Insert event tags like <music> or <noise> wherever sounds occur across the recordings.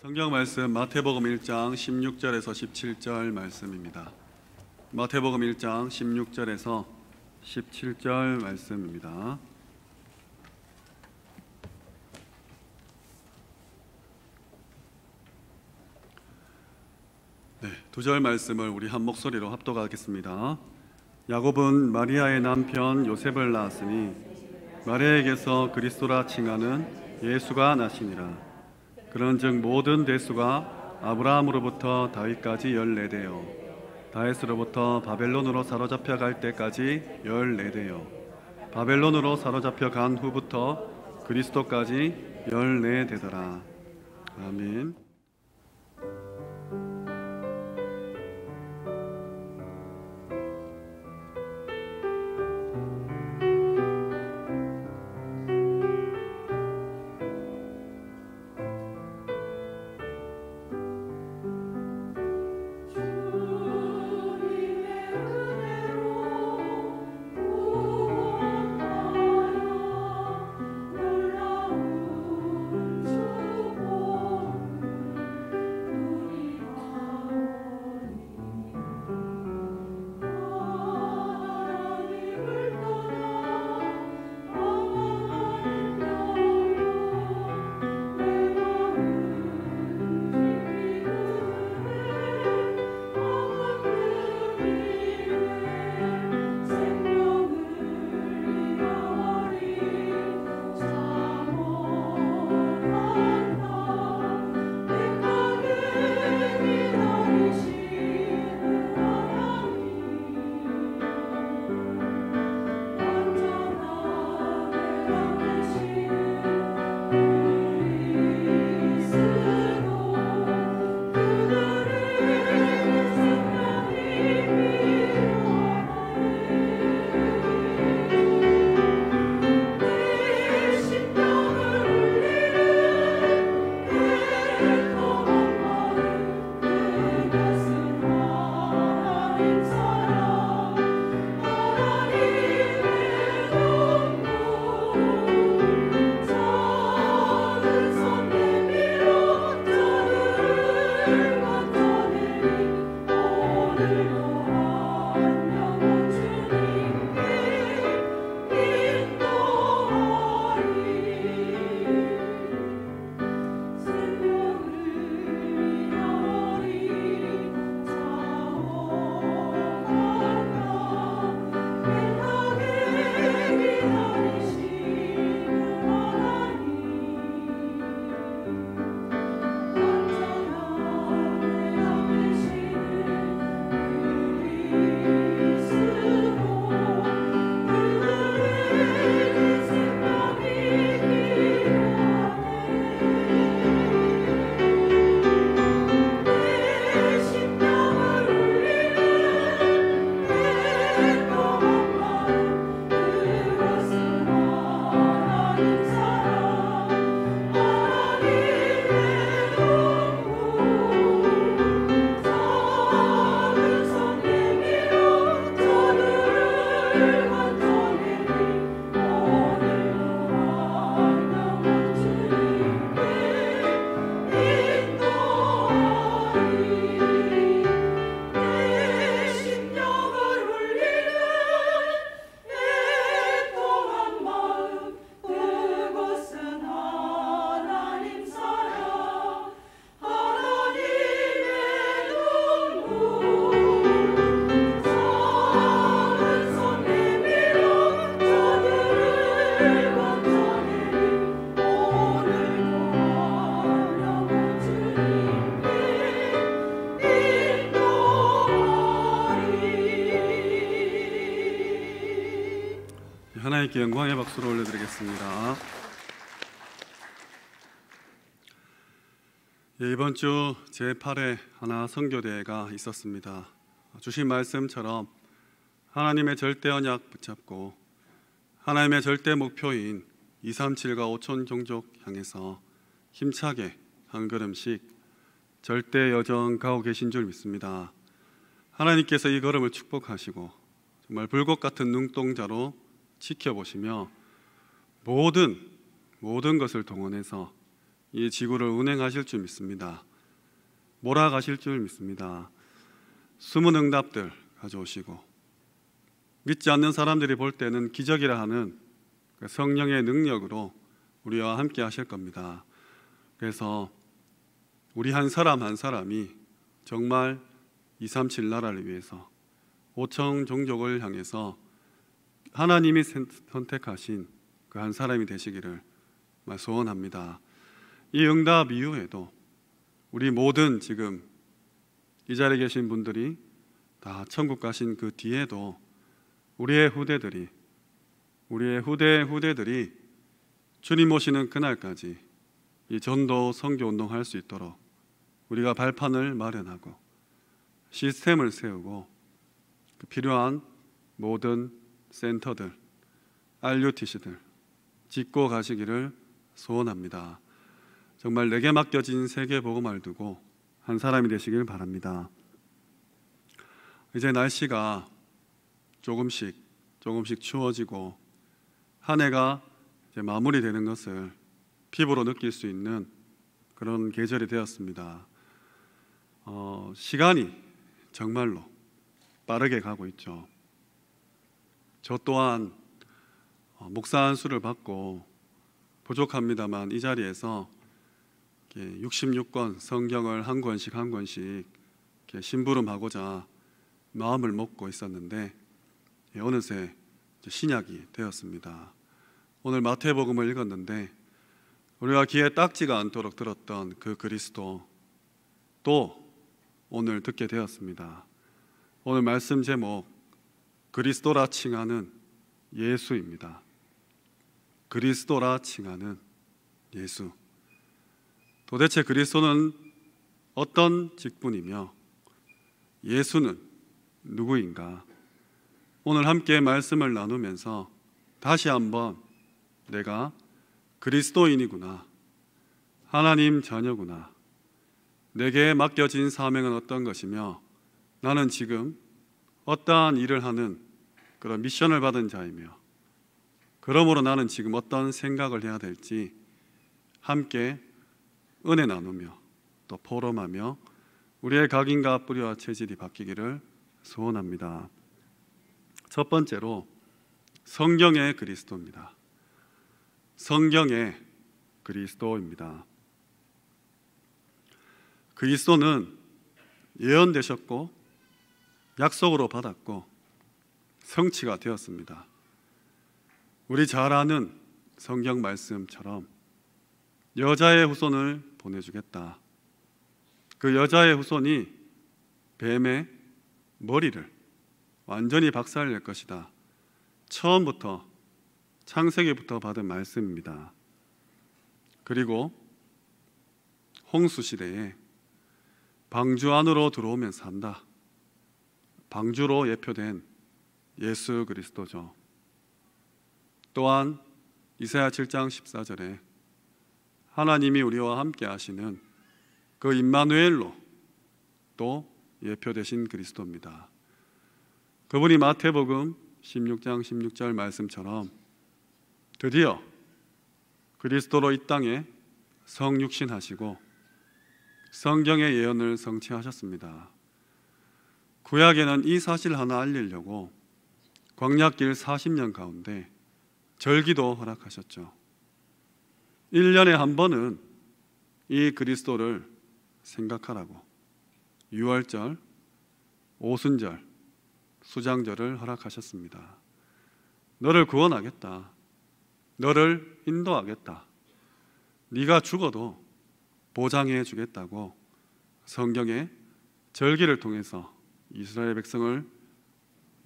성경 말씀 마태복음 1장 16절에서 17절 말씀입니다. 마태복음 1장 16절에서 17절 말씀입니다. 네, 두절 말씀을 우리 한 목소리로 합독하겠습니다. 야곱은 마리아의 남편 요셉을 낳았으니 마리아에게서 그리스도라 칭하는 예수가 나시니라. 그런즉 모든 대수가 아브라함으로부터 다윗까지 열네 대요 다윗으로부터 바벨론으로 사로잡혀 갈 때까지 열네 대요 바벨론으로 사로잡혀 간 후부터 그리스도까지 열네 대더라 아멘 하나님께 영광의 박수로 올려드리겠습니다. 예, 이번 주 제8회 하나 선교대회가 있었습니다. 주신 말씀처럼 하나님의 절대 언약 붙잡고 하나님의 절대 목표인 237과 5천 종족 향해서 힘차게 한 걸음씩 절대 여정 가고 계신 줄 믿습니다. 하나님께서 이 걸음을 축복하시고 정말 불꽃 같은 눈동자로 지켜보시며 모든 모든 것을 동원해서 이 지구를 운행하실 줄 믿습니다. 몰아가실 줄 믿습니다. 숨은 응답들 가져오시고 믿지 않는 사람들이 볼 때는 기적이라 하는 그 성령의 능력으로 우리와 함께 하실 겁니다. 그래서 우리 한 사람 한 사람이 정말 237 나라를 위해서 5청 종족을 향해서 하나님이 선택하신 그 한 사람이 되시기를 소원합니다. 이 응답 이후에도 우리 모든 지금 이 자리에 계신 분들이 다 천국 가신 그 뒤에도 우리의 후대들이 우리의 후대 후대들이 주님 오시는 그날까지 이 전도 선교 운동할 수 있도록 우리가 발판을 마련하고 시스템을 세우고 그 필요한 모든 센터들, RUTC들 짓고 가시기를 소원합니다. 정말 내게 맡겨진 세계 보고말 두고 한 사람이 되시길 바랍니다. 이제 날씨가 조금씩 조금씩 추워지고 한 해가 이제 마무리되는 것을 피부로 느낄 수 있는 그런 계절이 되었습니다. 어, 시간이 정말로 빠르게 가고 있죠. 저 또한 어, 목사 한 수를 받고 부족합니다만 이 자리에서 66권 성경을 한 권씩 한 권씩 심부름하고자 마음을 먹고 있었는데 예, 어느새 신약이 되었습니다. 오늘 마태복음을 읽었는데 우리가 귀에 딱지가 않도록 들었던 그 그리스도 또 오늘 듣게 되었습니다. 오늘 말씀 제목 그리스도라 칭하는 예수입니다. 그리스도라 칭하는 예수. 도대체 그리스도는 어떤 직분이며 예수는 누구인가? 오늘 함께 말씀을 나누면서 다시 한번 내가 그리스도인이구나. 하나님 자녀구나. 내게 맡겨진 사명은 어떤 것이며 나는 지금 어떠한 일을 하는 그런 미션을 받은 자이며 그러므로 나는 지금 어떤 생각을 해야 될지 함께 은혜 나누며 또 포럼하며 우리의 각인과 뿌리와 체질이 바뀌기를 소원합니다. 첫 번째로 성경의 그리스도입니다. 성경의 그리스도입니다. 그리스도는 예언되셨고 약속으로 받았고 성취가 되었습니다. 우리 잘 아는 성경 말씀처럼 여자의 후손을 보내주겠다. 그 여자의 후손이 뱀의 머리를 완전히 박살낼 것이다. 처음부터 창세기부터 받은 말씀입니다. 그리고 홍수 시대에 방주 안으로 들어오면 산다. 방주로 예표된 예수 그리스도죠. 또한 이사야 7장 14절에 하나님이 우리와 함께 하시는 그 임마누엘로 또 예표되신 그리스도입니다. 그분이 마태복음 16장 16절 말씀처럼 드디어 그리스도로 이 땅에 성육신하시고 성경의 예언을 성취하셨습니다. 구약에는 이 사실 하나 알리려고 광약길 40년 가운데 절기도 허락하셨죠. 1년에 한 번은 이 그리스도를 생각하라고 유월절, 오순절, 수장절을 허락하셨습니다. 너를 구원하겠다. 너를 인도하겠다. 네가 죽어도 보장해 주겠다고 성경의 절기를 통해서 이스라엘 백성을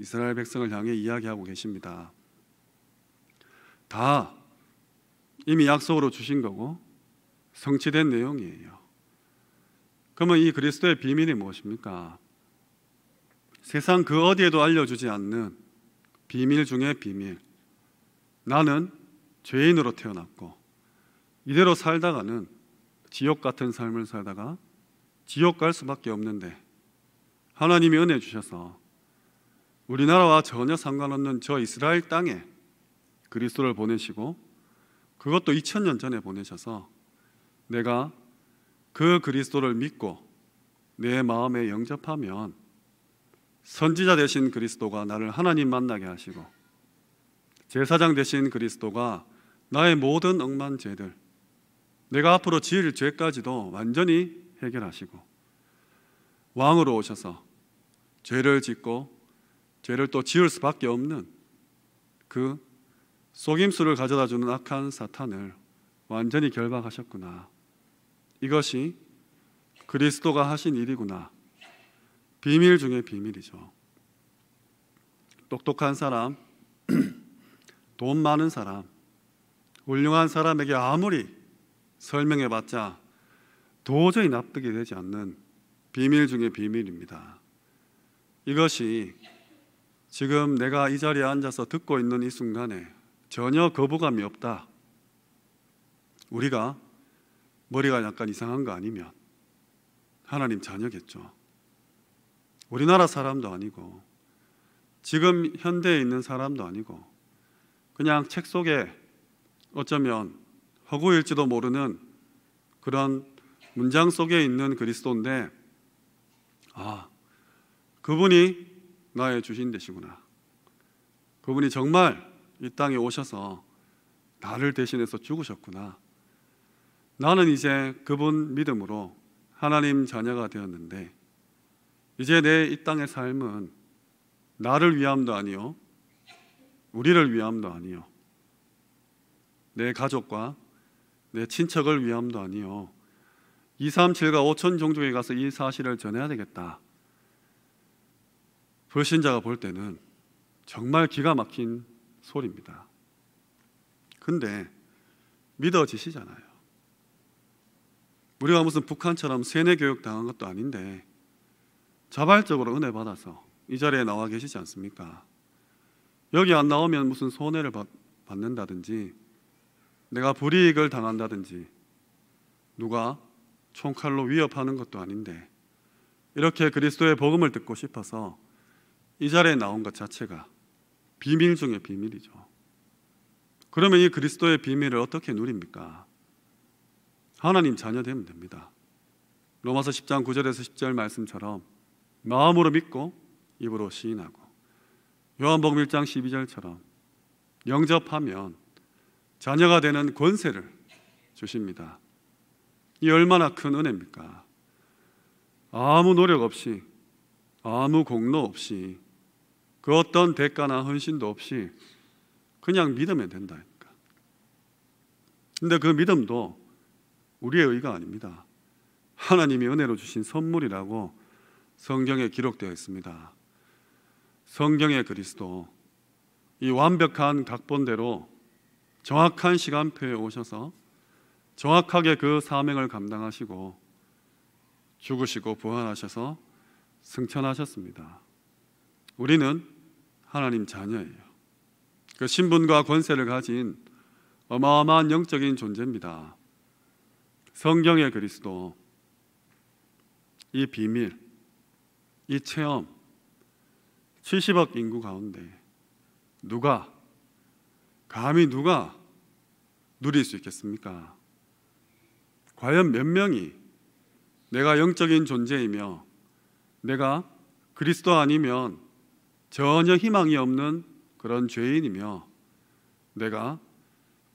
이스라엘 백성을 향해 이야기하고 계십니다. 다 이미 약속으로 주신 거고 성취된 내용이에요. 그러면 이 그리스도의 비밀이 무엇입니까? 세상 그 어디에도 알려주지 않는 비밀 중의 비밀. 나는 죄인으로 태어났고 이대로 살다가는 지옥 같은 삶을 살다가 지옥 갈 수밖에 없는데 하나님이 은혜 주셔서 우리나라와 전혀 상관없는 저 이스라엘 땅에 그리스도를 보내시고 그것도 2000년 전에 보내셔서 내가 그 그리스도를 믿고 내 마음에 영접하면 선지자 되신 그리스도가 나를 하나님 만나게 하시고 제사장 되신 그리스도가 나의 모든 억만 죄들 내가 앞으로 지을 죄까지도 완전히 해결하시고 왕으로 오셔서 죄를 짓고 죄를 또 지을 수밖에 없는 그 속임수를 가져다 주는 악한 사탄을 완전히 결박하셨구나. 이것이 그리스도가 하신 일이구나. 비밀 중의 비밀이죠. 똑똑한 사람, <clears throat> 돈 많은 사람, 훌륭한 사람에게 아무리 설명해봤자 도저히 납득이 되지 않는 비밀 중의 비밀입니다. 이것이 지금 내가 이 자리에 앉아서 듣고 있는 이 순간에 전혀 거부감이 없다. 우리가 머리가 약간 이상한 거 아니면 하나님 자녀겠죠. 우리나라 사람도 아니고 지금 현대에 있는 사람도 아니고 그냥 책 속에 어쩌면 허구일지도 모르는 그런 문장 속에 있는 그리스도인데 아 그분이 나의 주신 되시구나. 그분이 정말 이 땅에 오셔서 나를 대신해서 죽으셨구나. 나는 이제 그분 믿음으로 하나님 자녀가 되었는데 이제 내 이 땅의 삶은 나를 위함도 아니요. 우리를 위함도 아니요. 내 가족과 내 친척을 위함도 아니요. 237과 5천 종족에 가서 이 사실을 전해야 되겠다. 불신자가 볼 때는 정말 기가 막힌 소리입니다. 근데 믿어지시잖아요. 우리가 무슨 북한처럼 세뇌 교육 당한 것도 아닌데 자발적으로 은혜 받아서 이 자리에 나와 계시지 않습니까? 여기 안 나오면 무슨 손해를 받, 받는다든지 내가 불이익을 당한다든지 누가 총칼로 위협하는 것도 아닌데 이렇게 그리스도의 복음을 듣고 싶어서 이 자리에 나온 것 자체가 비밀 중의 비밀이죠. 그러면 이 그리스도의 비밀을 어떻게 누립니까? 하나님 자녀 되면 됩니다. 로마서 10장 9절에서 10절 말씀처럼 마음으로 믿고 입으로 시인하고 요한복음 1장 12절처럼 영접하면 자녀가 되는 권세를 주십니다. 이 얼마나 큰 은혜입니까? 아무 노력 없이 아무 공로 없이 그 어떤 대가나 헌신도 없이 그냥 믿으면 된다니까. 근데 그 믿음도 우리의 의가 아닙니다. 하나님이 은혜로 주신 선물이라고 성경에 기록되어 있습니다. 성경의 그리스도 이 완벽한 각본대로 정확한 시간표에 오셔서 정확하게 그 사명을 감당하시고 죽으시고 부활하셔서 승천하셨습니다. 우리는 하나님 자녀예요. 그 신분과 권세를 가진 어마어마한 영적인 존재입니다. 성경의 그리스도, 이 비밀, 이 체험, 70억 인구 가운데 누가, 감히 누가 누릴 수 있겠습니까? 과연 몇 명이 내가 영적인 존재이며 내가 그리스도 아니면 전혀 희망이 없는 그런 죄인이며 내가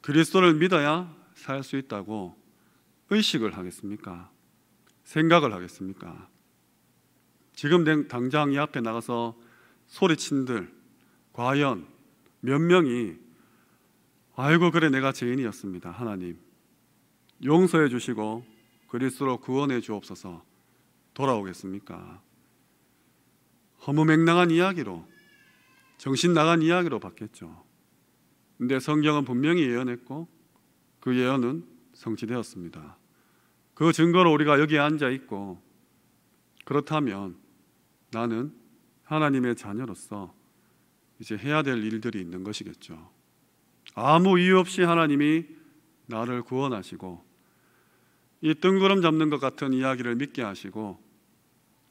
그리스도를 믿어야 살 수 있다고 의식을 하겠습니까? 생각을 하겠습니까? 지금 당장 이 앞에 나가서 소리친들 과연 몇 명이 아이고 그래 내가 죄인이었습니다 하나님 용서해 주시고 그리스도로 구원해 주옵소서 돌아오겠습니까? 허무맹랑한 이야기로 정신 나간 이야기로 바뀌었죠. 근데 성경은 분명히 예언했고 그 예언은 성취되었습니다. 그 증거로 우리가 여기에 앉아 있고 그렇다면 나는 하나님의 자녀로서 이제 해야 될 일들이 있는 것이겠죠. 아무 이유 없이 하나님이 나를 구원하시고 이 뜬구름 잡는 것 같은 이야기를 믿게 하시고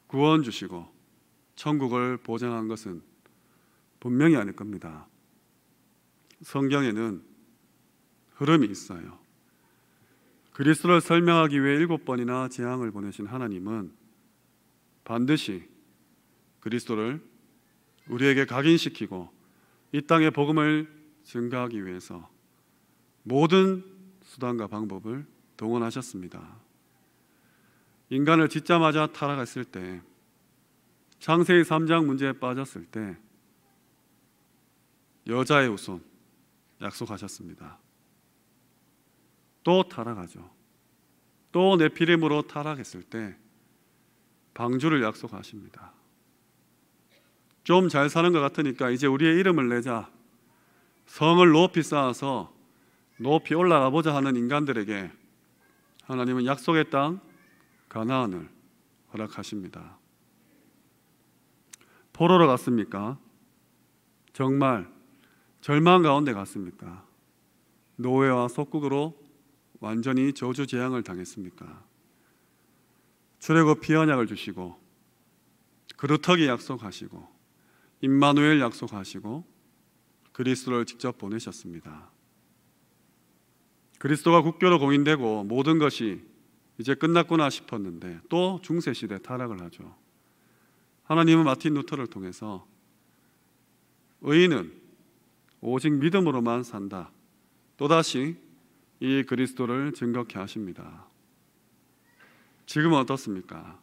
구원 주시고 천국을 보장한 것은 분명히 아닐 겁니다. 성경에는 흐름이 있어요. 그리스도를 설명하기 위해 일곱 번이나 재앙을 보내신 하나님은 반드시 그리스도를 우리에게 각인시키고 이 땅의 복음을 증가하기 위해서 모든 수단과 방법을 동원하셨습니다. 인간을 짓자마자 타락했을 때 창세기 3장 문제에 빠졌을 때 여자의 우선 약속하셨습니다. 또 타락하죠. 또 네피림으로 타락했을 때 방주를 약속하십니다. 좀 잘 사는 것 같으니까 이제 우리의 이름을 내자. 성을 높이 쌓아서 높이 올라가 보자 하는 인간들에게 하나님은 약속의 땅 가나안을 허락하십니다. 포로로 갔습니까? 정말 절망 가운데 갔습니까? 노예와 속국으로 완전히 저주 재앙을 당했습니까? 출애굽 피언약을 주시고 그루터기 약속하시고 임마누엘 약속하시고 그리스도를 직접 보내셨습니다. 그리스도가 국교로 공인되고 모든 것이 이제 끝났구나 싶었는데 또 중세 시대 타락을 하죠. 하나님은 마틴 루터를 통해서 의인은 오직 믿음으로만 산다. 또다시 이 그리스도를 증거케 하십니다. 지금 어떻습니까?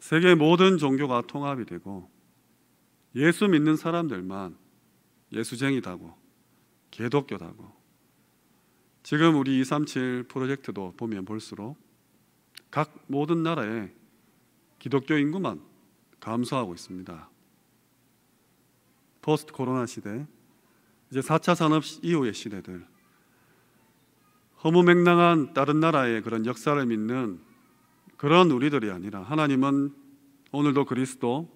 세계 모든 종교가 통합이 되고 예수 믿는 사람들만 예수쟁이다고 개독교다고 지금 우리 237 프로젝트도 보면 볼수록 각 모든 나라의 기독교 인구만 감소하고 있습니다. 포스트 코로나 시대, 이제 4차 산업 이후의 시대들, 허무맹랑한 다른 나라의 그런 역사를 믿는 그런 우리들이 아니라 하나님은 오늘도 그리스도,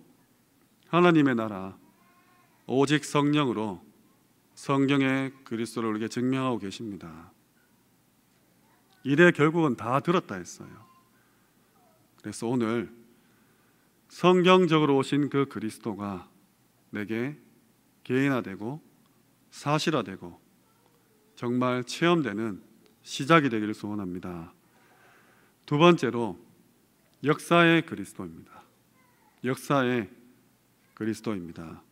하나님의 나라, 오직 성령으로 성경의 그리스도를 우리에게 증명하고 계십니다. 이래 결국은 다 들었다 했어요. 그래서 오늘 성경적으로 오신 그 그리스도가 내게 개인화되고 사실화되고 정말 체험되는 시작이 되기를 소원합니다. 두 번째로 역사의 그리스도입니다. 역사의 그리스도입니다.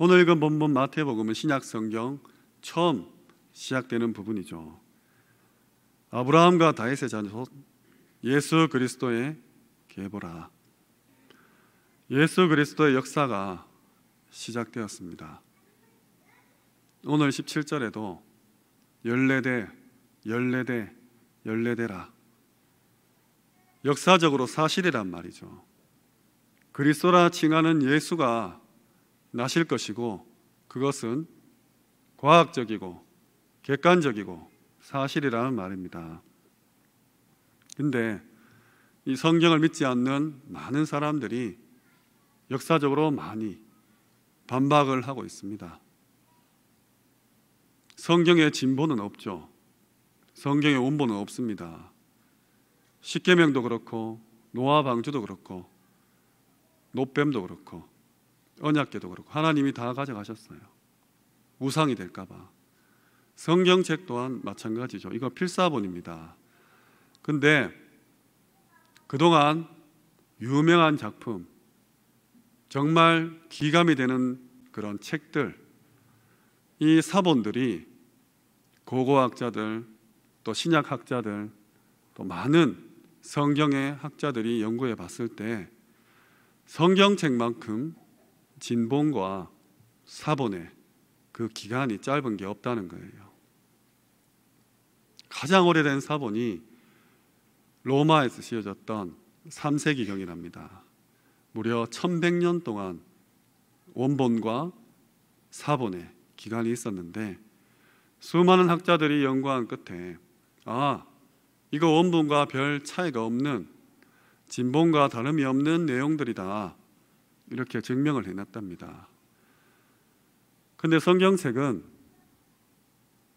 오늘 읽은 본문 마태복음은 신약 성경 처음 시작되는 부분이죠. 아브라함과 다윗의 자손 예수 그리스도의 계보라. 예수 그리스도의 역사가 시작되었습니다. 오늘 17절에도 열네대, 열네대, 열네대라 역사적으로 사실이란 말이죠. 그리스도라 칭하는 예수가 나실 것이고 그것은 과학적이고 객관적이고 사실이라는 말입니다. 근데 이 성경을 믿지 않는 많은 사람들이 역사적으로 많이 반박을 하고 있습니다. 성경의 진보는 없죠. 성경의 원본은 없습니다. 십계명도 그렇고 노아 방주도 그렇고 노뱀도 그렇고 언약궤도 그렇고 하나님이 다 가져가셨어요. 우상이 될까 봐. 성경책 또한 마찬가지죠. 이거 필사본입니다. 근데 그동안 유명한 작품 정말 기감이 되는 그런 책들 이 사본들이 고고학자들 또 신약학자들 또 많은 성경의 학자들이 연구해 봤을 때 성경책만큼 진본과 사본의 그 기간이 짧은 게 없다는 거예요. 가장 오래된 사본이 로마에서 쓰여졌던 3세기경이랍니다. 무려 1100년 동안 원본과 사본의 기간이 있었는데 수많은 학자들이 연구한 끝에 아 이거 원본과 별 차이가 없는 진본과 다름이 없는 내용들이다 이렇게 증명을 해놨답니다. 근데 성경책은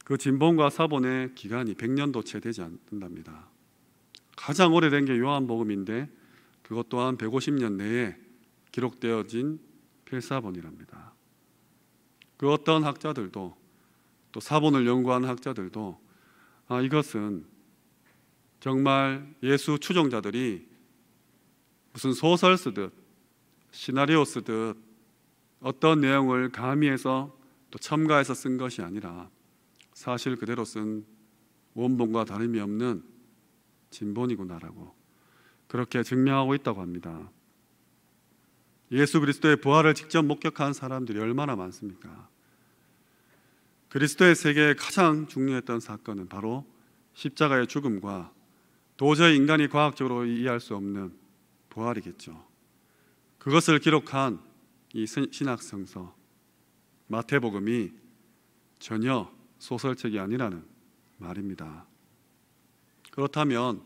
그 진본과 사본의 기간이 100년도 채 되지 않는답니다. 가장 오래된 게 요한복음인데 그것 또한 150년 내에 기록되어진 필사본이랍니다. 그 어떤 학자들도 또 사본을 연구하 학자들도 아, 이것은 정말 예수 추종자들이 무슨 소설 쓰듯 시나리오 쓰듯 어떤 내용을 가미해서 또 첨가해서 쓴 것이 아니라 사실 그대로 쓴 원본과 다름이 없는 진본이구나라고 그렇게 증명하고 있다고 합니다. 예수 그리스도의 부활을 직접 목격한 사람들이 얼마나 많습니까? 그리스도의 세계에 가장 중요했던 사건은 바로 십자가의 죽음과 도저히 인간이 과학적으로 이해할 수 없는 부활이겠죠. 그것을 기록한 이 신학성서 마태복음이 전혀 소설책이 아니라는 말입니다. 그렇다면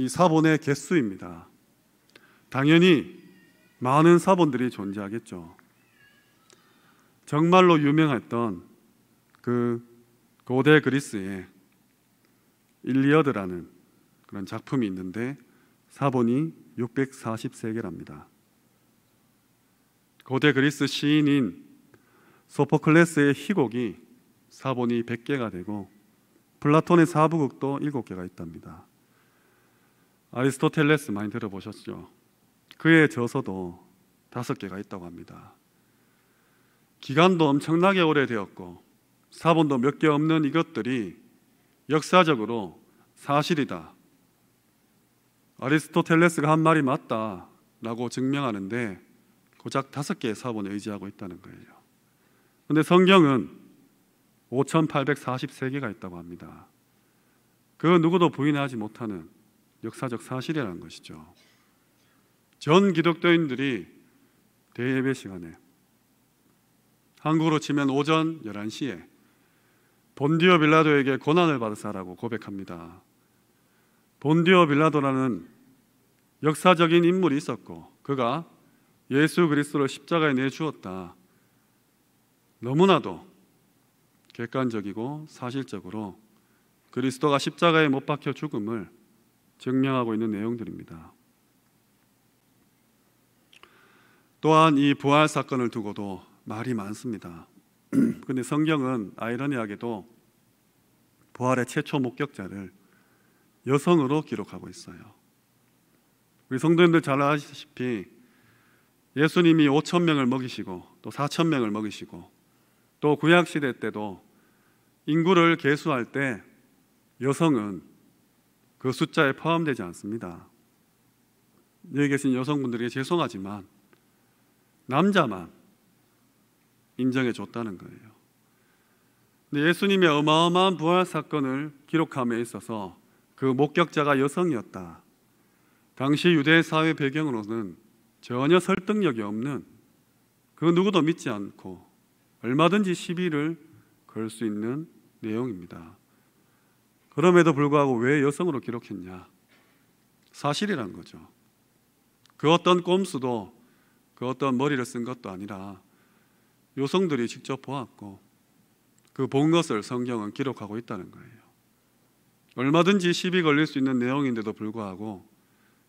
이 사본의 개수입니다. 당연히 많은 사본들이 존재하겠죠. 정말로 유명했던 그 고대 그리스의 일리어드라는 그런 작품이 있는데 사본이 643개랍니다. 고대 그리스 시인인 소포클레스의 희곡이 사본이 100개가 되고 플라톤의 사부극도 7개가 있답니다. 아리스토텔레스 많이 들어보셨죠? 그의 저서도 다섯 개가 있다고 합니다. 기간도 엄청나게 오래되었고 사본도 몇 개 없는 이것들이 역사적으로 사실이다. 아리스토텔레스가 한 말이 맞다라고 증명하는데 고작 다섯 개의 사본에 의지하고 있다는 거예요. 근데 성경은 5,843개가 있다고 합니다. 그 누구도 부인하지 못하는 역사적 사실이라는 것이죠. 전 기독교인들이 대예배 시간에 한국으로 치면 오전 11시에 본디오 빌라도에게 고난을 받으사라고 고백합니다. 본디오 빌라도라는 역사적인 인물이 있었고 그가 예수 그리스도를 십자가에 내주었다. 너무나도 객관적이고 사실적으로 그리스도가 십자가에 못 박혀 죽음을 증명하고 있는 내용들입니다. 또한 이 부활 사건을 두고도 말이 많습니다. <clears throat> 근데 성경은 아이러니하게도 부활의 최초 목격자를 여성으로 기록하고 있어요. 우리 성도님들 잘 아시다시피 예수님이 5천 명을 먹이시고 또 4천 명을 먹이시고 또 구약 시대 때도 인구를 계수할 때 여성은 그 숫자에 포함되지 않습니다. 여기 계신 여성분들에게 죄송하지만 남자만 인정해 줬다는 거예요. 근데 예수님의 어마어마한 부활 사건을 기록함에 있어서 그 목격자가 여성이었다. 당시 유대 사회 배경으로는 전혀 설득력이 없는 그 누구도 믿지 않고 얼마든지 시비를 걸 수 있는 내용입니다. 그럼에도 불구하고 왜 여성으로 기록했냐? 사실이란 거죠. 그 어떤 꼼수도 그 어떤 머리를 쓴 것도 아니라 요성들이 직접 보았고 그 본 것을 성경은 기록하고 있다는 거예요. 얼마든지 시비 걸릴 수 있는 내용인데도 불구하고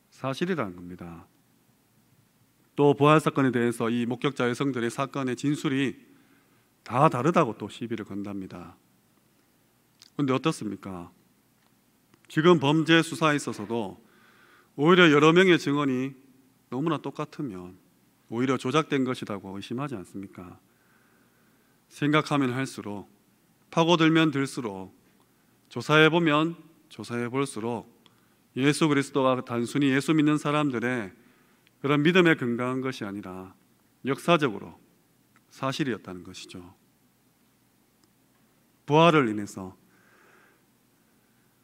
사실이라는 겁니다. 또 보안 사건에 대해서 이 목격자 여성들의 사건의 진술이 다 다르다고 또 시비를 건답니다. 근데 어떻습니까? 지금 범죄 수사에 있어서도 오히려 여러 명의 증언이 너무나 똑같으면 오히려 조작된 것이라고 의심하지 않습니까? 생각하면 할수록 파고들면 들수록 조사해 보면 조사해 볼수록 예수 그리스도가 단순히 예수 믿는 사람들의 그런 믿음에 근거한 것이 아니라 역사적으로 사실이었다는 것이죠. 부활을 인해서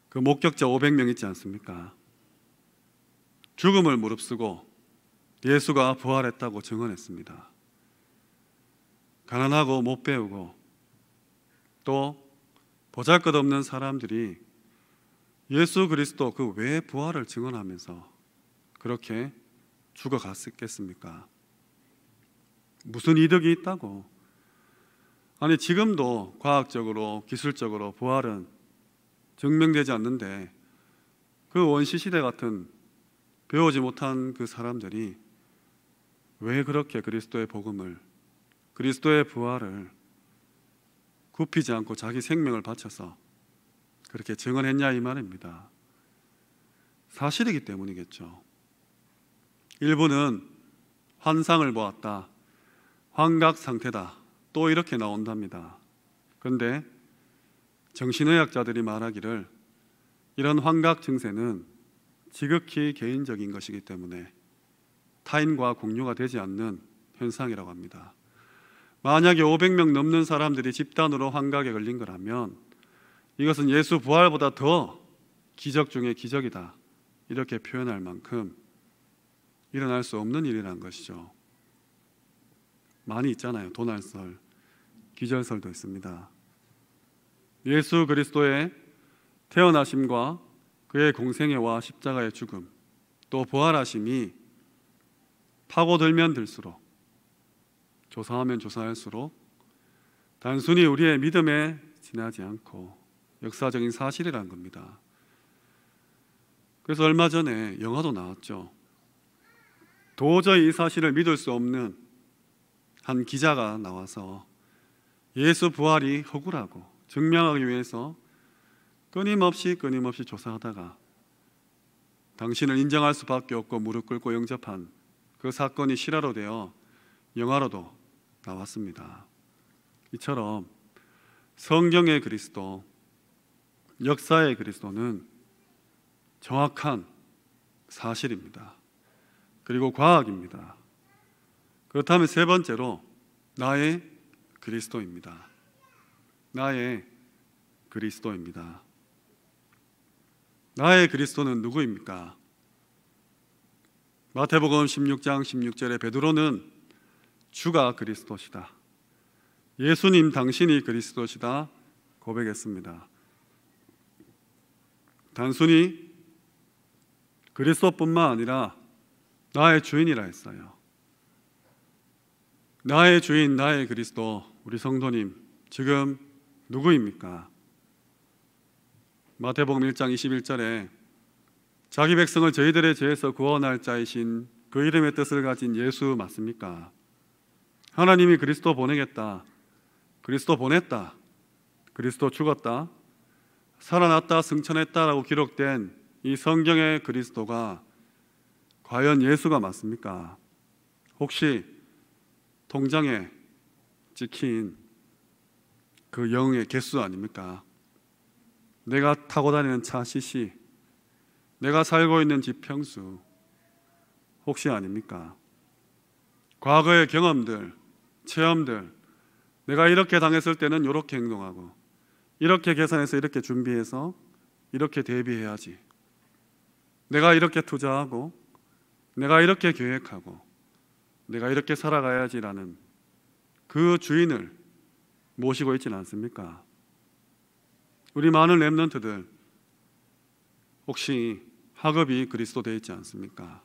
그 목격자 500명 있지 않습니까? 죽음을 무릅쓰고 예수가 부활했다고 증언했습니다. 가난하고 못 배우고 또 보잘 것 없는 사람들이 예수 그리스도 그 외 부활을 증언하면서 그렇게 죽어갔겠습니까? 무슨 이득이 있다고? 아니, 지금도 과학적으로, 기술적으로 부활은 증명되지 않는데 그 원시 시대 같은 배우지 못한 그 사람들이 왜 그렇게 그리스도의 복음을 그리스도의 부활을 굽히지 않고 자기 생명을 바쳐서 그렇게 증언했냐 이 말입니다. 사실이기 때문이겠죠. 일부는 환상을 보았다. 환각 상태다. 또 이렇게 나온답니다. 그런데 정신의학자들이 말하기를 이런 환각 증세는 지극히 개인적인 것이기 때문에 타인과 공유가 되지 않는 현상이라고 합니다. 만약에 500명 넘는 사람들이 집단으로 환각에 걸린 거라면 이것은 예수 부활보다 더 기적 중의 기적이다. 이렇게 표현할 만큼 일어날 수 없는 일이란 것이죠. 많이 있잖아요. 도날설, 기절설도 있습니다. 예수 그리스도의 태어나심과 그의 공생애와 십자가의 죽음 또 부활하심이 파고들면 들수록 조사하면 조사할수록 단순히 우리의 믿음에 지나지 않고 역사적인 사실이란 겁니다. 그래서 얼마 전에 영화도 나왔죠. 도저히 이 사실을 믿을 수 없는 한 기자가 나와서 예수 부활이 허구라고 증명하기 위해서 끊임없이 끊임없이 조사하다가 당신을 인정할 수밖에 없고 무릎 꿇고 영접한 그 사건이 실화로 되어 영화로도 나왔습니다. 이처럼 성경의 그리스도, 역사의 그리스도는 정확한 사실입니다. 그리고 과학입니다. 그렇다면 세 번째로 나의 그리스도입니다. 나의 그리스도입니다. 나의 그리스도는 누구입니까? 마태복음 16장 16절에 베드로는 주가 그리스도시다. 예수님 당신이 그리스도시다 고백했습니다. 단순히 그리스도뿐만 아니라 나의 주인이라 했어요. 나의 주인 나의 그리스도 우리 성도님 지금 누구입니까? 마태복음 1장 21절에 자기 백성을 저희들의 죄에서 구원할 자이신 그 이름의 뜻을 가진 예수 맞습니까? 하나님이 그리스도 보내겠다. 그리스도 보냈다. 그리스도 죽었다. 살아났다. 승천했다라고 기록된 이 성경의 그리스도가 과연 예수가 맞습니까? 혹시 통장에 찍힌 그 영의 개수 아닙니까? 내가 타고 다니는 차 cc, 내가 살고 있는 집 평수 혹시 아닙니까? 과거의 경험들, 체험들, 내가 이렇게 당했을 때는 이렇게 행동하고 이렇게 계산해서 이렇게 준비해서 이렇게 대비해야지. 내가 이렇게 투자하고 내가 이렇게 계획하고 내가 이렇게 살아가야지라는 그 주인을 모시고 있지 않습니까? 우리 많은 랩런트들 혹시 학업이 그리스도 되어 있지 않습니까?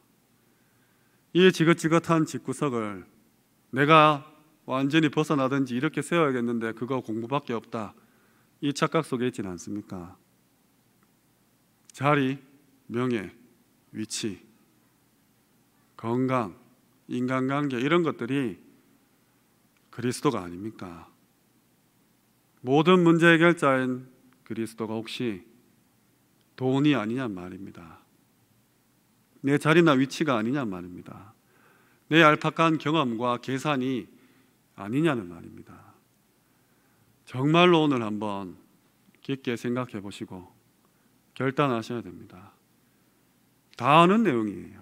이 지긋지긋한 집구석을 내가 완전히 벗어나든지 이렇게 세워야겠는데 그거 공부밖에 없다. 이 착각 속에 있지 않습니까? 자리, 명예, 위치, 건강, 인간관계 이런 것들이 그리스도가 아닙니까? 모든 문제 해결자인 그리스도가 혹시 돈이 아니냐 말입니다. 내 자리나 위치가 아니냐 말입니다. 내알파카 경험과 계산이 아니냐는 말입니다. 정말로 오늘 한번 깊게 생각해 보시고 결단하셔야 됩니다. 다 아는 내용이에요.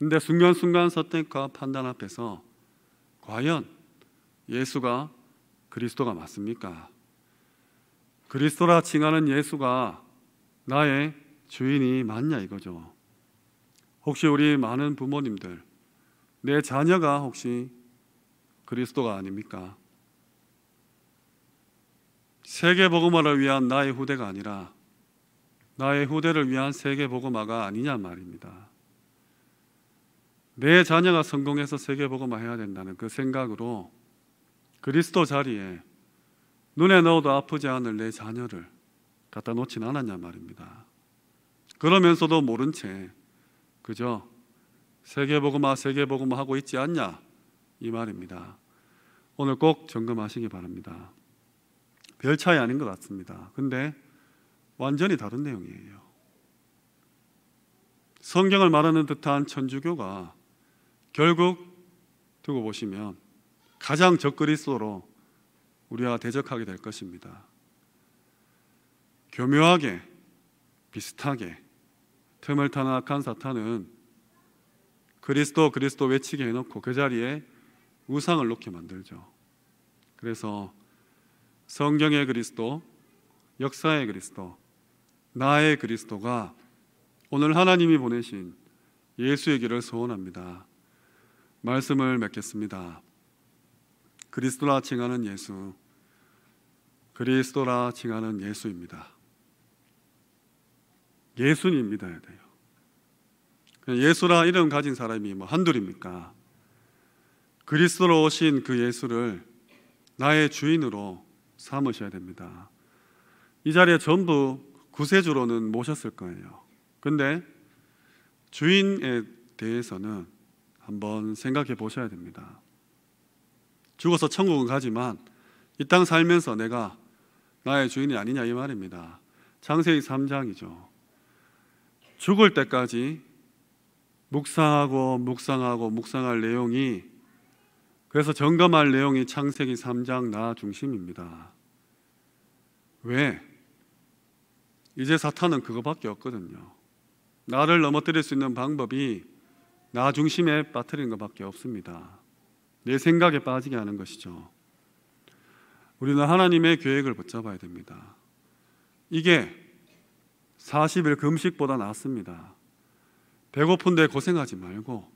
근데 순간순간 선택과 판단 앞에서 과연 예수가 그리스도가 맞습니까? 그리스도라 칭하는 예수가 나의 주인이 맞냐 이거죠. 혹시 우리 많은 부모님들, 내 자녀가 혹시 그리스도가 아닙니까? 세계 복음화를 위한 나의 후대가 아니라 나의 후대를 위한 세계 복음화가 아니냐 말입니다. 내 자녀가 성공해서 세계 복음화 해야 된다는 그 생각으로 그리스도 자리에 눈에 넣어도 아프지 않을 내 자녀를 갖다 놓진 않았냐 말입니다. 그러면서도 모른 채 그저 세계복음화 세계복음화 하고 있지 않냐 이 말입니다. 오늘 꼭 점검하시기 바랍니다. 별 차이 아닌 것 같습니다. 근데 완전히 다른 내용이에요. 성경을 말하는 듯한 천주교가 결국 두고 보시면 가장 적그리스도로 우리와 대적하게 될 것입니다. 교묘하게 비슷하게 틈을 타나 악한 사탄은 그리스도 그리스도 외치게 해놓고 그 자리에 우상을 놓게 만들죠. 그래서 성경의 그리스도, 역사의 그리스도, 나의 그리스도가 오늘 하나님이 보내신 예수의 길을 소원합니다. 말씀을 맺겠습니다. 그리스도라 칭하는 예수. 그리스도라 칭하는 예수입니다. 예수님 믿어야 돼요. 예수라 이름 가진 사람이 뭐 한둘입니까? 그리스도로 오신 그 예수를 나의 주인으로 삼으셔야 됩니다. 이 자리에 전부 구세주로는 모셨을 거예요. 근데 주인에 대해서는 한번 생각해 보셔야 됩니다. 죽어서 천국은 가지만 이 땅 살면서 내가 나의 주인이 아니냐 이 말입니다. 창세기 3장이죠. 죽을 때까지 묵상하고 묵상하고 묵상할 내용이 그래서 점검할 내용이 창세기 3장 나 중심입니다. 왜? 이제 사탄은 그거밖에 없거든요. 나를 넘어뜨릴 수 있는 방법이 나 중심에 빠뜨리 것밖에 없습니다. 내 생각에 빠지게 하는 것이죠. 우리는 하나님의 계획을 붙잡아야 됩니다. 이게 40일 금식보다 낫습니다. 배고픈데 고생하지 말고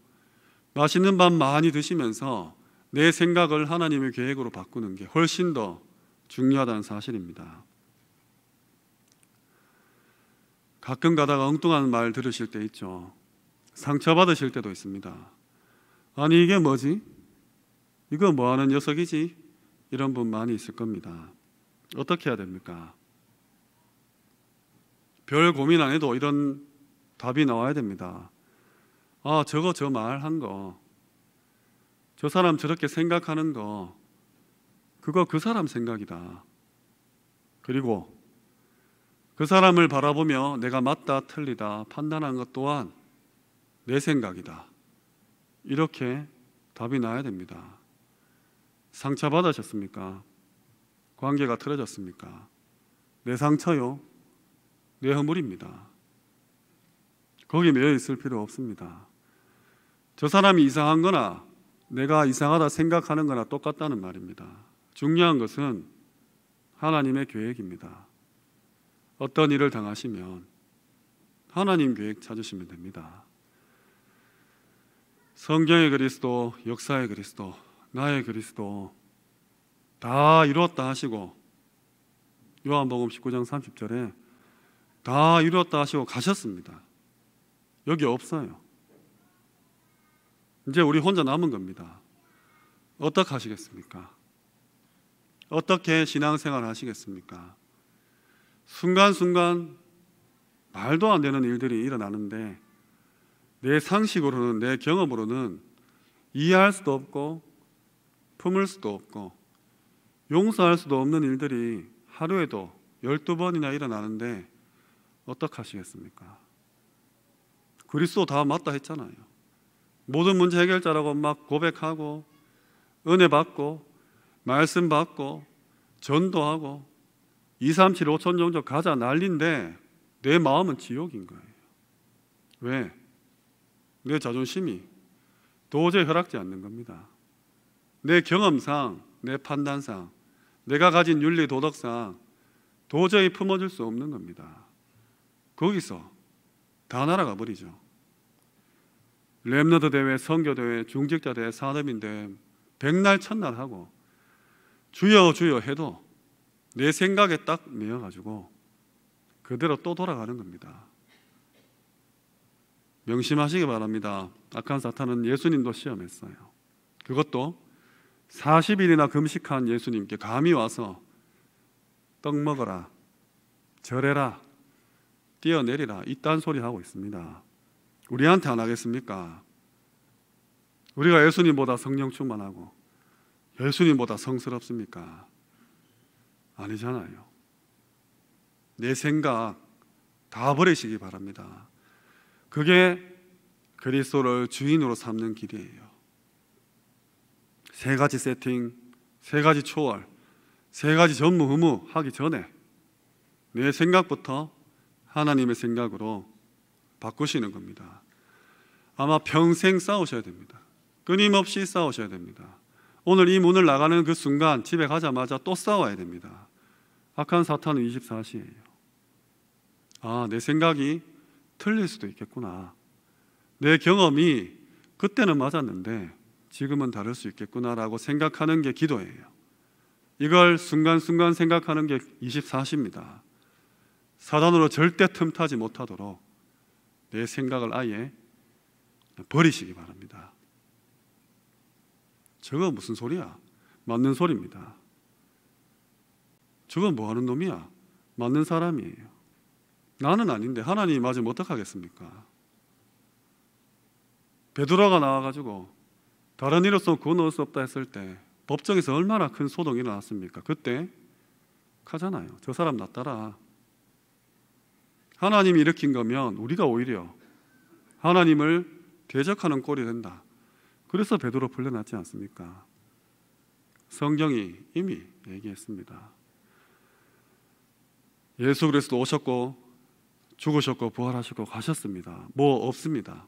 맛있는 밥 많이 드시면서 내 생각을 하나님의 계획으로 바꾸는 게 훨씬 더 중요하다는 사실입니다. 가끔 가다가 엉뚱한 말 들으실 때 있죠. 상처받으실 때도 있습니다. 아니, 이게 뭐지? 이거 뭐 하는 녀석이지? 이런 분 많이 있을 겁니다. 어떻게 해야 됩니까? 별 고민 안 해도 이런 답이 나와야 됩니다. 아, 저거 저 말 한 거. 저 사람 저렇게 생각하는 거. 그거 그 사람 생각이다. 그리고 그 사람을 바라보며 내가 맞다 틀리다 판단한 것 또한 내 생각이다. 이렇게 답이 나야 됩니다. 상처받으셨습니까? 관계가 틀어졌습니까? 내 상처요? 내 허물입니다. 거기 매여 있을 필요 없습니다. 저 사람이 이상한 거나 내가 이상하다 생각하는 거나 똑같다는 말입니다. 중요한 것은 하나님의 계획입니다. 어떤 일을 당하시면 하나님 계획 찾으시면 됩니다. 성경의 그리스도, 역사의 그리스도, 나의 그리스도 다 이루었다 하시고 요한복음 19장 30절에 다 이루었다 하시고 가셨습니다. 여기 없어요. 이제 우리 혼자 남은 겁니다. 어떻게 하시겠습니까? 어떻게 신앙생활 하시겠습니까? 순간순간 말도 안 되는 일들이 일어나는데 내 상식으로는 내 경험으로는 이해할 수도 없고 품을 수도 없고 용서할 수도 없는 일들이 하루에도 12번이나 일어나는데 어떡하시겠습니까? 그리스도 다 맞다 했잖아요. 모든 문제 해결자라고 막 고백하고 은혜 받고 말씀 받고 전도하고 2, 3, 7, 5천 정도 가자 난리인데 내 마음은 지옥인 거예요. 왜? 내 자존심이 도저히 허락지 않는 겁니다. 내 경험상, 내 판단상, 내가 가진 윤리 도덕상 도저히 품어줄 수 없는 겁니다. 거기서 다 날아가 버리죠. 렘너드 대회, 선교 대회, 중직자 대회, 산업인데 백날 첫날 하고 주여 주여 해도 내 생각에 딱 매여 가지고 그대로 또 돌아가는 겁니다. 명심하시기 바랍니다. 악한 사탄은 예수님도 시험했어요. 그것도 40일이나 금식한 예수님께 감이 와서 떡 먹어라, 절해라, 뛰어내리라 이딴 소리 하고 있습니다. 우리한테 안 하겠습니까? 우리가 예수님보다 성령 충만하고 예수님보다 성스럽습니까? 아니잖아요. 내 생각 다 버리시기 바랍니다. 그게 그리스도를 주인으로 삼는 길이에요. 세 가지 세팅, 세 가지 초월, 세 가지 전무후무 하기 전에 내 생각부터 하나님의 생각으로 바꾸시는 겁니다. 아마 평생 싸우셔야 됩니다. 끊임없이 싸우셔야 됩니다. 오늘 이 문을 나가는 그 순간 집에 가자마자 또 싸워야 됩니다. 악한 사탄은 24시예요. 아, 내 생각이 틀릴 수도 있겠구나. 내 경험이 그때는 맞았는데 지금은 다를 수 있겠구나라고 생각하는 게 기도예요. 이걸 순간순간 생각하는 게 24시입니다. 사단으로 절대 틈타지 못하도록 내 생각을 아예 버리시기 바랍니다. 저거 무슨 소리야? 맞는 소리입니다. 저거뭐 하는 놈이야? 맞는 사람이에요. 나는 아닌데 하나님이 맞으면 어떡하겠습니까? 베드로가 나와가지고 다른 이로서 그거 얻을수 없다 했을 때 법정에서 얼마나 큰 소동이 일어났습니까? 그때 하잖아요. 저 사람 나 따라. 하나님이 일으킨 거면 우리가 오히려 하나님을 대적하는 꼴이 된다. 그래서 베드로 불려났지 않습니까? 성경이 이미 얘기했습니다. 예수 그리스도 오셨고 죽으셨고 부활하시고 가셨습니다. 뭐 없습니다.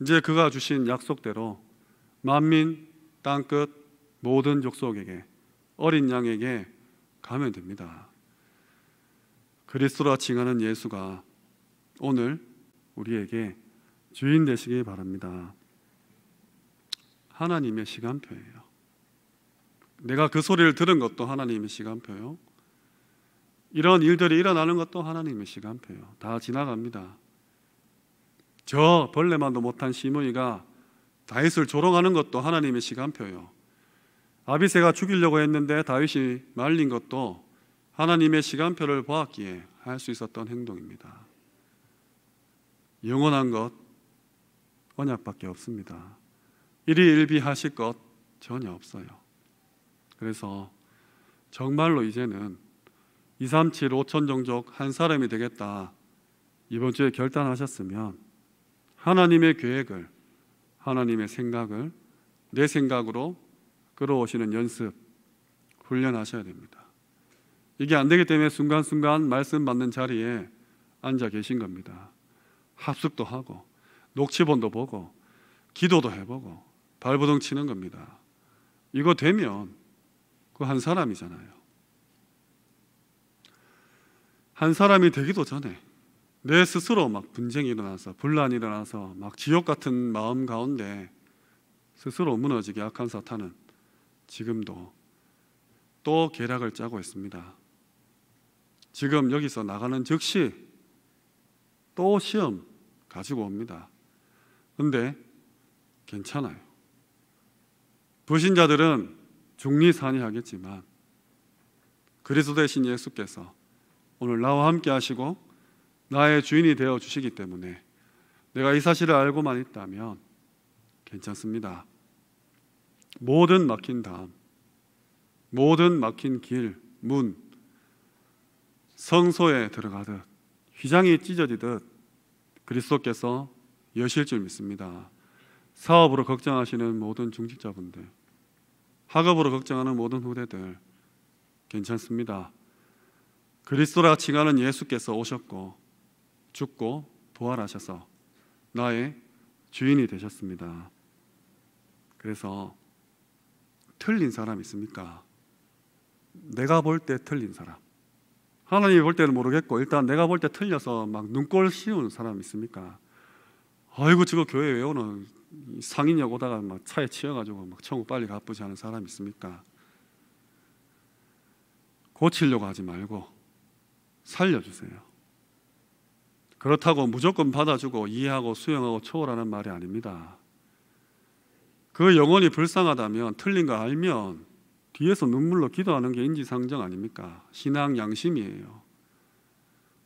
이제 그가 주신 약속대로 만민 땅끝 모든 족속에게 어린 양에게 가면 됩니다. 그리스도라 칭하는 예수가 오늘 우리에게 주인 되시기 바랍니다. 하나님의 시간표예요. 내가 그 소리를 들은 것도 하나님의 시간표요. 이런 일들이 일어나는 것도 하나님의 시간표예요. 다 지나갑니다. 저 벌레만도 못한 시므이가 다윗을 조롱하는 것도 하나님의 시간표예요. 아비세가 죽이려고 했는데 다윗이 말린 것도 하나님의 시간표를 보았기에 할 수 있었던 행동입니다. 영원한 것 언약밖에 없습니다. 일희일비하실 것 전혀 없어요. 그래서 정말로 이제는 237 5천 종족 한 사람이 되겠다 이번 주에 결단하셨으면 하나님의 계획을 하나님의 생각을 내 생각으로 끌어오시는 연습 훈련하셔야 됩니다. 이게 안 되기 때문에 순간순간 말씀 받는 자리에 앉아 계신 겁니다. 합숙도 하고 녹취본도 보고 기도도 해보고 발부동 치는 겁니다. 이거 되면 그 한 사람이잖아요. 한 사람이 되기도 전에 내 스스로 막 분쟁이 일어나서 분란이 일어나서 막 지옥 같은 마음 가운데 스스로 무너지게 악한 사탄은 지금도 또 계략을 짜고 있습니다. 지금 여기서 나가는 즉시 또 시험 가지고 옵니다. 근데 괜찮아요. 불신자들은 중리산이하겠지만 그리스도의 신 예수께서 오늘 나와 함께 하시고 나의 주인이 되어 주시기 때문에 내가 이 사실을 알고만 있다면 괜찮습니다. 모든 막힌 담, 모든 막힌 길, 문, 성소에 들어가듯 휘장이 찢어지듯 그리스도께서 여실 줄 믿습니다. 사업으로 걱정하시는 모든 중직자분들, 학업으로 걱정하는 모든 후대들 괜찮습니다. 그리스도라 칭하는 예수께서 오셨고 죽고 부활하셔서 나의 주인이 되셨습니다. 그래서 틀린 사람 있습니까? 내가 볼 때 틀린 사람. 하나님이 볼 때는 모르겠고 일단 내가 볼 때 틀려서 막 눈꼴 씌운 사람 있습니까? 아이고 저거 교회 왜 오는 상인역 오다가 막 차에 치여가지고 막 천국 빨리 가쁘지 않은 사람 있습니까? 고치려고 하지 말고 살려주세요. 그렇다고 무조건 받아주고 이해하고 수용하고 초월하는 말이 아닙니다. 그 영혼이 불쌍하다면 틀린 거 알면 뒤에서 눈물로 기도하는 게 인지상정 아닙니까? 신앙 양심이에요.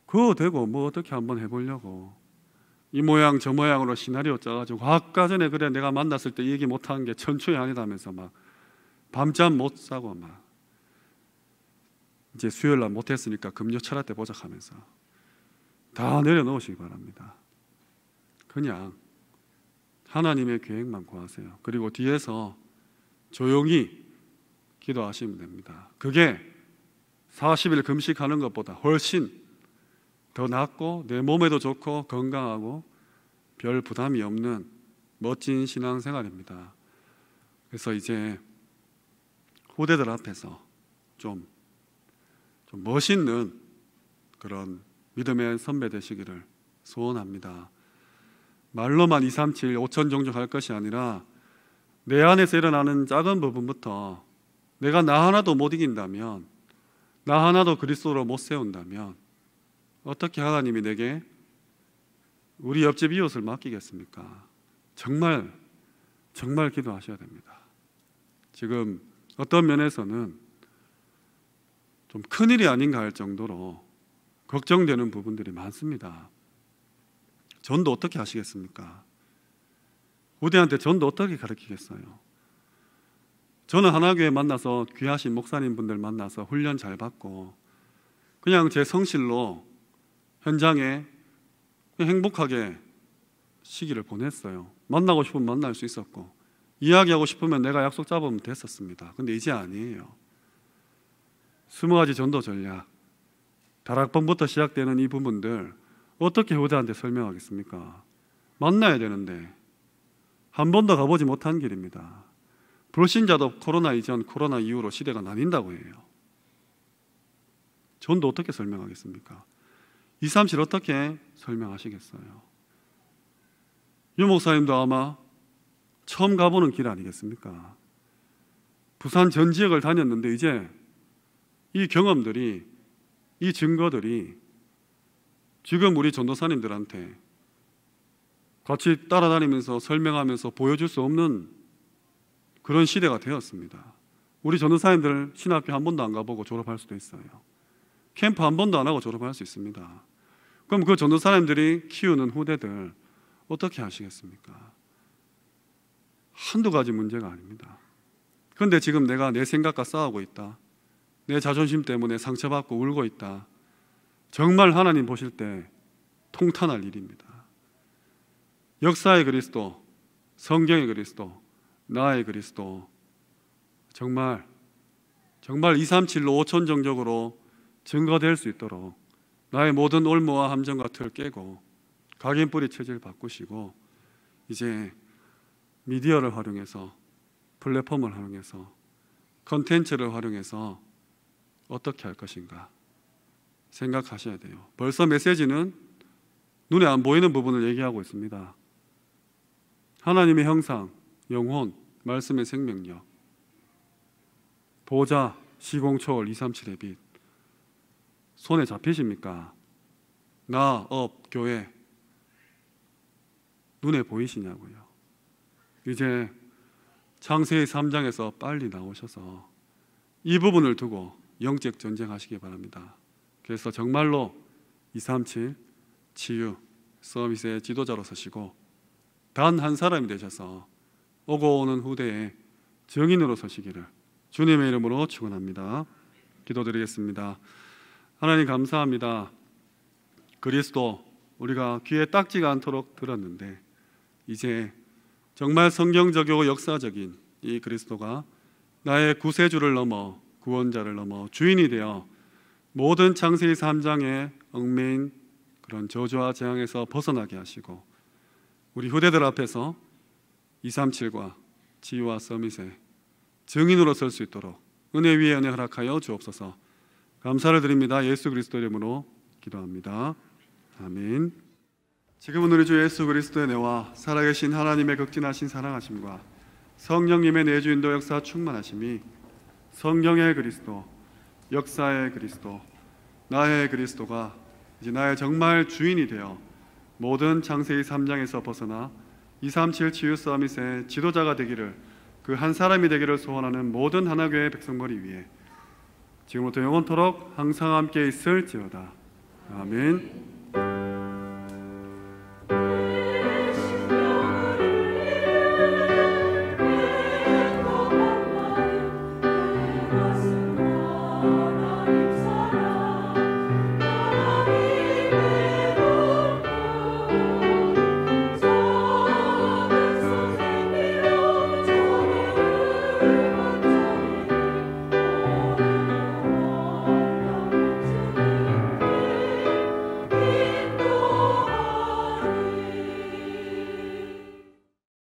그거 되고 뭐 어떻게 한번 해보려고 이 모양 저 모양으로 시나리오 짜가지고 아까 전에 그래 내가 만났을 때 얘기 못한 게 천추의 아니다면서 막 밤잠 못 자고 막 이제 수요일 날 못했으니까 금요 철학 때 보자 하면서 다 내려놓으시기 바랍니다. 그냥 하나님의 계획만 구하세요. 그리고 뒤에서 조용히 기도하시면 됩니다. 그게 40일 금식하는 것보다 훨씬 더 낫고 내 몸에도 좋고 건강하고 별 부담이 없는 멋진 신앙생활입니다. 그래서 이제 후대들 앞에서 좀, 좀 멋있는 그런 믿음의 선배 되시기를 소원합니다. 말로만 2, 3, 7, 5천 종족 할 것이 아니라 내 안에서 일어나는 작은 부분부터 내가 나 하나도 못 이긴다면 나 하나도 그리스도로 못 세운다면 어떻게 하나님이 내게 우리 옆집 이웃을 맡기겠습니까? 정말 정말 기도하셔야 됩니다. 지금 어떤 면에서는 좀 큰 일이 아닌가 할 정도로 걱정되는 부분들이 많습니다. 전도 어떻게 하시겠습니까? 우리한테 전도 어떻게 가르치겠어요? 저는 하나교회 만나서 귀하신 목사님분들 만나서 훈련 잘 받고 그냥 제 성실로 현장에 행복하게 시기를 보냈어요. 만나고 싶으면 만날 수 있었고 이야기하고 싶으면 내가 약속 잡으면 됐었습니다. 근데 이제 아니에요. 스무 가지 전도 전략, 다락방부터 시작되는 이 부분들 어떻게 후대한테 설명하겠습니까? 만나야 되는데 한 번도 가보지 못한 길입니다. 불신자도 코로나 이전 코로나 이후로 시대가 나뉜다고 해요. 전도 어떻게 설명하겠습니까? 2, 3실 어떻게 설명하시겠어요? 유 목사님도 아마 처음 가보는 길 아니겠습니까? 부산 전 지역을 다녔는데 이제 이 경험들이 이 증거들이 지금 우리 전도사님들한테 같이 따라다니면서 설명하면서 보여줄 수 없는 그런 시대가 되었습니다. 우리 전도사님들 신학교 한 번도 안 가보고 졸업할 수도 있어요. 캠프 한 번도 안 하고 졸업할 수 있습니다. 그럼 그 전도사님들이 키우는 후대들 어떻게 하시겠습니까? 한두 가지 문제가 아닙니다. 그런데 지금 내가 내 생각과 싸우고 있다. 내 자존심 때문에 상처받고 울고 있다. 정말 하나님 보실 때 통탄할 일입니다. 역사의 그리스도, 성경의 그리스도, 나의 그리스도. 정말, 정말 237로 5천 정적으로 증거될 수 있도록 나의 모든 올무와 함정 같을 깨고 각인뿌리 체질 바꾸시고 이제 미디어를 활용해서 플랫폼을 활용해서 컨텐츠를 활용해서 어떻게 할 것인가 생각하셔야 돼요. 벌써 메시지는 눈에 안 보이는 부분을 얘기하고 있습니다. 하나님의 형상, 영혼, 말씀의 생명력, 보좌 시공 초월 237의 빛. 손에 잡히십니까? 나, 업, 교회. 눈에 보이시냐고요. 이제 창세의 3장에서 빨리 나오셔서 이 부분을 두고 영적 전쟁하시기 바랍니다. 그래서 정말로 237 치유 서비스의 지도자로 서시고 단 한 사람이 되셔서 오고 오는 후대에 정인으로 서시기를 주님의 이름으로 축원합니다. 기도드리겠습니다. 하나님 감사합니다. 그리스도 우리가 귀에 딱지가 않도록 들었는데 이제 정말 성경적이고 역사적인 이 그리스도가 나의 구세주를 넘어 구원자를 넘어 주인이 되어 모든 창세기 3장의 얽매인 그런 저주와 재앙에서 벗어나게 하시고 우리 후대들 앞에서 237과 지유와 서밋에 증인으로 설 수 있도록 은혜 위에 은혜 허락하여 주옵소서 감사를 드립니다 예수 그리스도 이름으로 기도합니다 아멘 지금은 우리 주 예수 그리스도의 내와 살아계신 하나님의 극진하신 사랑하심과 성령님의 내주 인도 역사 충만하심이 성경의 그리스도, 역사의 그리스도, 나의 그리스도가 이제 나의 정말 주인이 되어 모든 창세기 3장에서 벗어나 237치유 서밋의 지도자가 되기를 그 한 사람이 되기를 소원하는 모든 하나교회 백성머리 위해 지금부터 영원토록 항상 함께 있을지어다. 아멘.